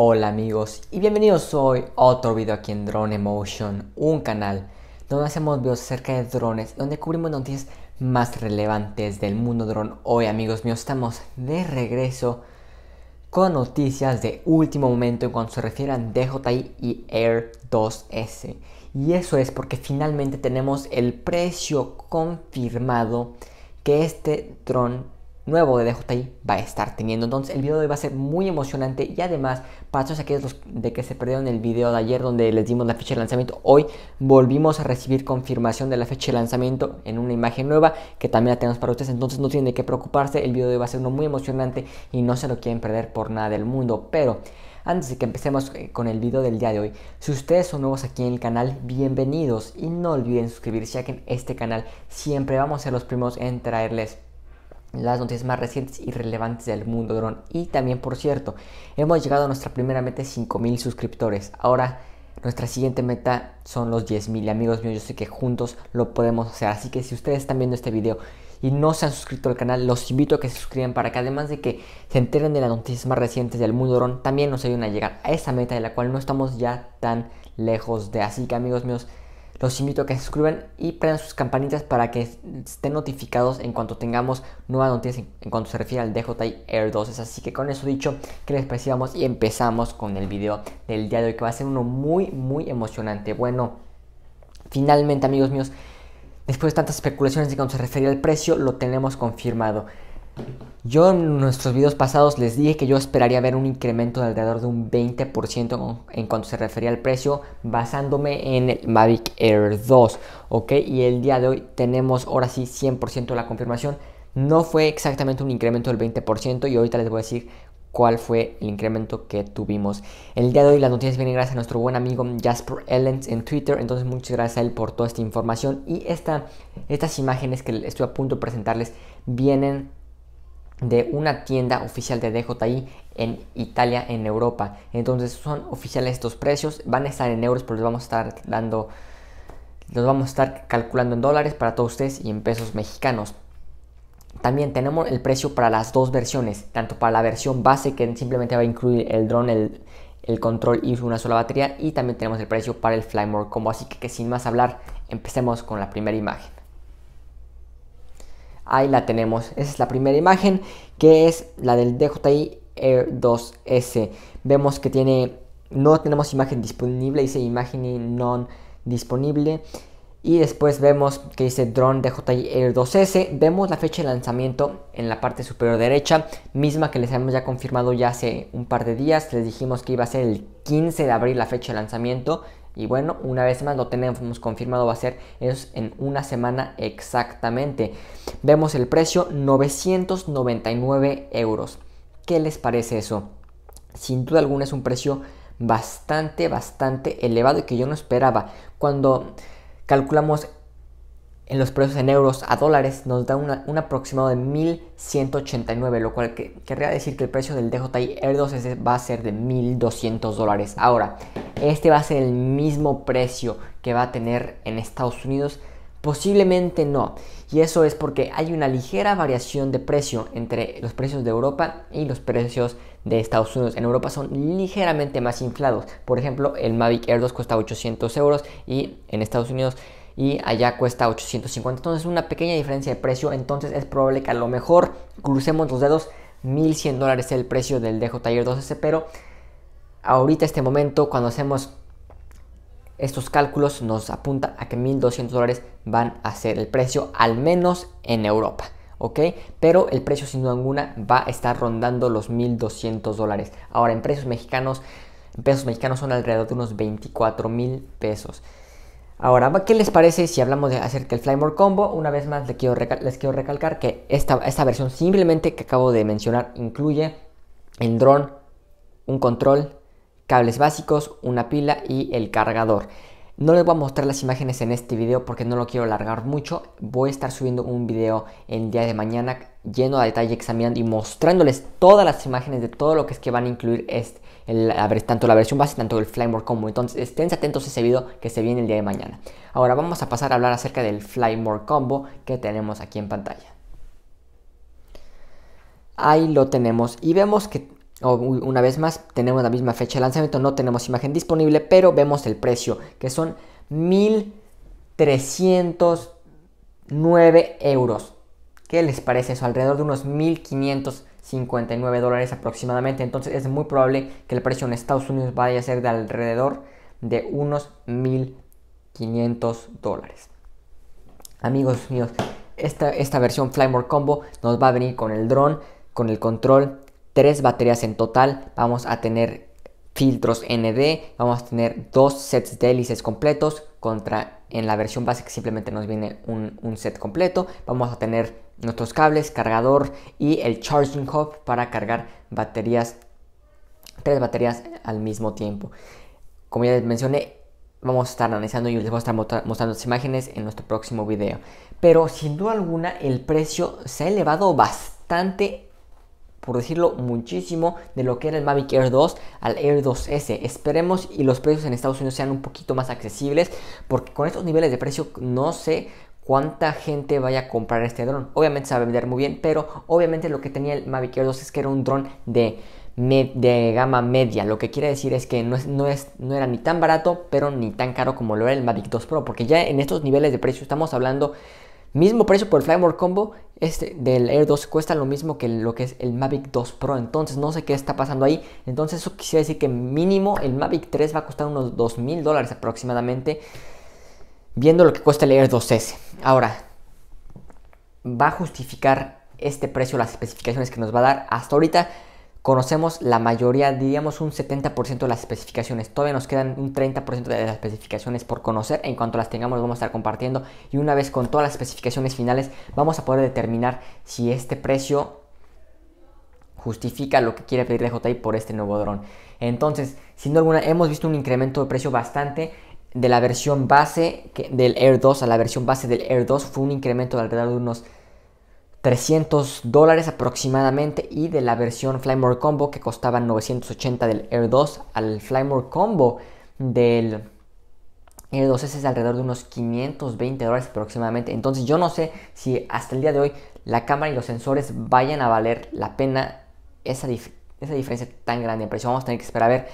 Hola amigos y bienvenidos hoy a otro video aquí en Drone motion un canal donde hacemos videos acerca de drones, donde cubrimos noticias más relevantes del mundo drone. Hoy amigos míos estamos de regreso con noticias de último momento en cuanto se refieran DJI y Air 2S. Y eso es porque finalmente tenemos el precio confirmado que este dron nuevo de DJI va a estar teniendo. Entonces el video de hoy va a ser muy emocionante y además para todos aquellos de que se perdieron el video de ayer donde les dimos la fecha de lanzamiento, hoy volvimos a recibir confirmación de la fecha de lanzamiento en una imagen nueva que también la tenemos para ustedes. Entonces no tienen que preocuparse, el video de hoy va a ser uno muy emocionante y no se lo quieren perder por nada del mundo. Pero antes de que empecemos eh, con el video del día de hoy, si ustedes son nuevos aquí en el canal, bienvenidos y no olviden suscribirse a que en este canal siempre vamos a ser los primeros en traerles las noticias más recientes y relevantes del mundo dron. Y también, por cierto, hemos llegado a nuestra primera meta de 5.000 suscriptores. Ahora, nuestra siguiente meta son los 10.000. Amigos míos, yo sé que juntos lo podemos hacer. Así que si ustedes están viendo este video y no se han suscrito al canal, los invito a que se suscriban para que además de que se enteren de las noticias más recientes del mundo dron, también nos ayuden a llegar a esa meta de la cual no estamos ya tan lejos de. Así que amigos míos, los invito a que se suscriban y prendan sus campanitas para que estén notificados en cuanto tengamos nuevas noticias en cuanto se refiere al DJI Air 2. Así que con eso dicho, que les parecíamos y empezamos con el video del día de hoy que va a ser uno muy muy emocionante. Bueno, finalmente amigos míos, después de tantas especulaciones de cuanto se refería al precio, lo tenemos confirmado. Yo en nuestros videos pasados les dije que yo esperaría ver un incremento de alrededor de un 20% en cuanto se refería al precio basándome en el Mavic Air 2, ¿ok? Y el día de hoy tenemos ahora sí 100% de la confirmación. No fue exactamente un incremento del 20% y ahorita les voy a decir cuál fue el incremento que tuvimos. El día de hoy las noticias vienen gracias a nuestro buen amigo Jasper Ellens en Twitter, entonces muchas gracias a él por toda esta información y estas imágenes que estoy a punto de presentarles vienen de una tienda oficial de DJI en Italia, en Europa. Entonces son oficiales estos precios, van a estar en euros, pero los vamos a estar dando, los vamos a estar calculando en dólares para todos ustedes y en pesos mexicanos. También tenemos el precio para las dos versiones, tanto para la versión base que simplemente va a incluir el drone, el, el control y una sola batería, y también tenemos el precio para el Flymore Combo. Así que sin más hablar, empecemos con la primera imagen. Ahí la tenemos. Esa es la primera imagen que es la del DJI Air 2S. Vemos que tiene no tenemos imagen disponible, dice imagen non disponible. Y después vemos que dice Drone DJI Air 2S. Vemos la fecha de lanzamiento en la parte superior derecha, misma que les habíamos ya confirmado ya hace un par de días. Les dijimos que iba a ser el 15 de abril la fecha de lanzamiento. Y bueno, una vez más lo tenemos confirmado, va a ser en una semana exactamente. Vemos el precio, 999 euros. ¿Qué les parece eso? Sin duda alguna es un precio bastante, bastante elevado y que yo no esperaba. Cuando calculamos en los precios en euros a dólares, nos da un aproximado de 1189, lo cual que, querría decir que el precio del DJI Air 2 va a ser de 1200 dólares. Ahora, este va a ser el mismo precio que va a tener en Estados Unidos Posiblemente no. Y eso es porque hay una ligera variación de precio entre los precios de Europa y los precios de Estados Unidos. En Europa son ligeramente más inflados. Por ejemplo, el Mavic Air 2 cuesta 800 euros y en Estados Unidos y allá cuesta 850. Entonces una pequeña diferencia de precio. Entonces es probable que a lo mejor crucemos los dedos. 1100 dólares el precio del dejo Air 2S. Pero ahorita este momento cuando hacemos estos cálculos nos apuntan a que 1.200 dólares van a ser el precio, al menos en Europa. ¿ok? Pero el precio sin duda alguna va a estar rondando los 1.200 dólares. Ahora, en precios mexicanos, pesos mexicanos son alrededor de unos 24 mil pesos. Ahora, ¿qué les parece si hablamos de acerca el Flymore Combo? Una vez más les quiero, les quiero recalcar que esta, esta, versión simplemente que acabo de mencionar incluye el dron, un control, cables básicos, una pila y el cargador. No les voy a mostrar las imágenes en este video porque no lo quiero alargar mucho. Voy a estar subiendo un video el día de mañana lleno de detalle examinando y mostrándoles todas las imágenes de todo lo que es que van a incluir este, tanto la versión base, tanto el Flymore Combo. Entonces estén atentos a ese video que se viene el día de mañana. Ahora vamos a pasar a hablar acerca del Flymore Combo que tenemos aquí en pantalla. Ahí lo tenemos y vemos que una vez más, tenemos la misma fecha de lanzamiento, no tenemos imagen disponible, pero vemos el precio, que son 1.309 euros. ¿Qué les parece eso? Alrededor de unos 1.559 dólares aproximadamente. Entonces es muy probable que el precio en Estados Unidos vaya a ser de alrededor de unos 1.500 dólares. Amigos míos, esta, esta versión Flymore Combo nos va a venir con el dron, con el control tres baterías en total, vamos a tener filtros ND, vamos a tener dos sets de hélices completos contra en la versión básica simplemente nos viene un, set completo, vamos a tener nuestros cables, cargador y el charging hub para cargar baterías, tres baterías al mismo tiempo. Como ya les mencioné, vamos a estar analizando y les voy a estar mostrando las imágenes en nuestro próximo video. Pero sin duda alguna el precio se ha elevado bastante por decirlo muchísimo, de lo que era el Mavic Air 2 al Air 2S. Esperemos y los precios en Estados Unidos sean un poquito más accesibles, porque con estos niveles de precio no sé cuánta gente vaya a comprar este dron. Obviamente se va a vender muy bien, pero obviamente lo que tenía el Mavic Air 2 es que era un dron de, de gama media. Lo que quiere decir es que no, es, no, es, no era ni tan barato, pero ni tan caro como lo era el Mavic 2 Pro, porque ya en estos niveles de precio estamos hablando mismo precio por el Flymore Combo este del Air 2 cuesta lo mismo que lo que es el Mavic 2 Pro. Entonces no sé qué está pasando ahí. Entonces eso quisiera decir que mínimo el Mavic 3 va a costar unos $2,000 mil dólares aproximadamente. Viendo lo que cuesta el Air 2S. Ahora, ¿va a justificar este precio las especificaciones que nos va a dar? Hasta ahorita conocemos la mayoría, diríamos un 70% de las especificaciones. Todavía nos quedan un 30% de las especificaciones por conocer. En cuanto las tengamos, las vamos a estar compartiendo. Y una vez con todas las especificaciones finales, vamos a poder determinar si este precio justifica lo que quiere pedir DJI por este nuevo dron. Entonces, sin duda alguna, hemos visto un incremento de precio bastante de la versión base del Air 2 a la versión base del Air 2. Fue un incremento de alrededor de unos 300 dólares aproximadamente y de la versión Flymore Combo que costaba 980 del Air 2 al Flymore Combo del Air 2S es alrededor de unos 520 dólares aproximadamente. Entonces yo no sé si hasta el día de hoy la cámara y los sensores vayan a valer la pena esa, esa diferencia tan grande en precio. Vamos a tener que esperar a ver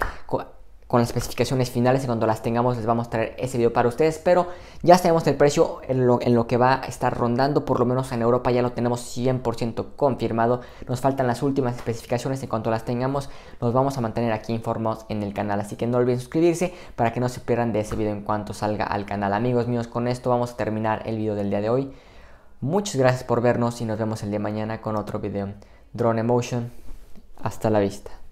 con las especificaciones finales y cuando las tengamos les vamos a traer ese video para ustedes, pero ya sabemos el precio en lo, que va a estar rondando, por lo menos en Europa ya lo tenemos 100% confirmado, nos faltan las últimas especificaciones, en cuanto las tengamos nos vamos a mantener aquí informados en el canal, así que no olviden suscribirse para que no se pierdan de ese video en cuanto salga al canal. Amigos míos, con esto vamos a terminar el video del día de hoy, muchas gracias por vernos y nos vemos el día de mañana con otro video. Drone Emotion, hasta la vista.